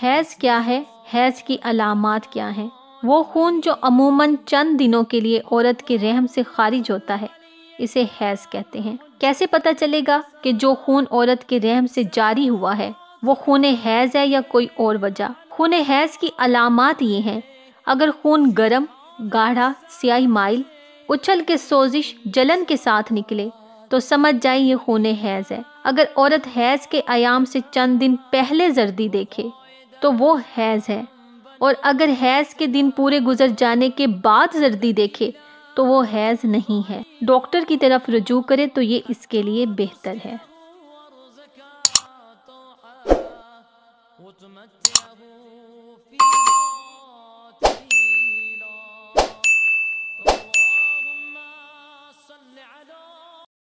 has क्या है has की अलामत क्या हैं वो खून जो अमूमन चंद दिनों के लिए औरत के रहम से खारिज होता है इसे हैज़ कहते हैं कैसे पता चलेगा कि जो खून औरत के रहम से जारी हुआ है वो खून हैज़ है या कोई और वजह खून हैज़ की अलामत ये हैं अगर खून गर्म गाढ़ा स्याही माइल उछल के सोजिश जलन के साथ निकले तो समझ जाए ये खून हैज़ है अगर औरत हैज़ के आयाम से चंद दिन पहले जर्दी देखे तो वो हैज़ है और अगर हैज़ के दिन पूरे गुजर जाने के बाद सर्दी देखे तो वो हैज़ नहीं है डॉक्टर की तरफ रजू करे तो ये इसके लिए बेहतर है